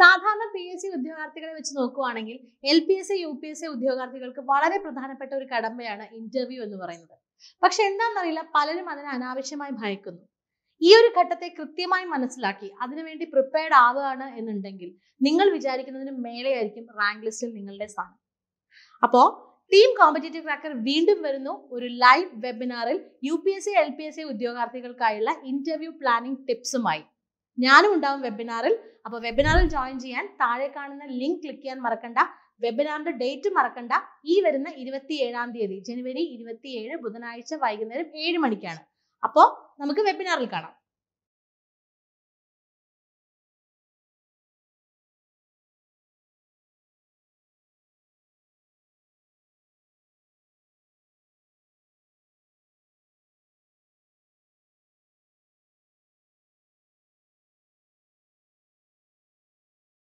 സാധാരണ P S C ഉദ്യോഗാർത്ഥികളെ വെച്ച് നോക്കുകയാണെങ്കിൽ L P S C U P S C ഉദ്യോഗാർത്ഥികൾക്ക് വളരെ പ്രധാനപ്പെട്ട ഒരു കടമയാണ് ഇന്റർവ്യൂ എന്ന് പറയുന്നത് പക്ഷെ എന്താണെന്നറിയില്ല പലരും അതിനെ അനാവശ്യമായി ഭയക്കുന്നു ഈ ഒരു ഘട്ടത്തെ കൃത്യമായി മനസ്സിലാക്കി അതിനുവേണ്ടി പ്രിപ്പയർഡ് ആവുകയാണ് എന്നുണ്ടെങ്കിൽ നിങ്ങൾ വിചാരിക്കുന്നതിന് മേലെയായിരിക്കും റാങ്ക് ലിസ്റ്റിൽ നിങ്ങളുടെ സ്ഥാനം അപ്പോൾ ടീം കോമ്പറ്റേറ്റീവ് ക്രാക്കർ വീണ്ടും വരുന്നു ഒരു ലൈവ് വെബിനാറിൽ U P S C L P S C ഉദ്യോഗാർത്ഥികൾക്കായുള്ള ഇന്റർവ്യൂ പ്ലാനിംഗ് ടിപ്സുമായി ഞാനും ഉണ്ടാവും വെബിനാറിൽ അപ്പോൾ വെബിനാറിൽ ജോയിൻ ചെയ്യാൻ താഴെ കാണുന്ന ലിങ്ക് ക്ലിക്ക് ചെയ്യാൻ മറക്കണ്ട വെബിനാറിന്റെ ഡേറ്റ് മറക്കണ്ട ഈ വരുന്ന ഇരുപത്തി ഏഴാം തീയതി ജനുവരി ഏഴ് ബുധനാഴ്ച വൈകുന്നേരം ഏഴ് മണിക്കാണ് അപ്പോൾ നമുക്ക് വെബിനാറിൽ കാണാം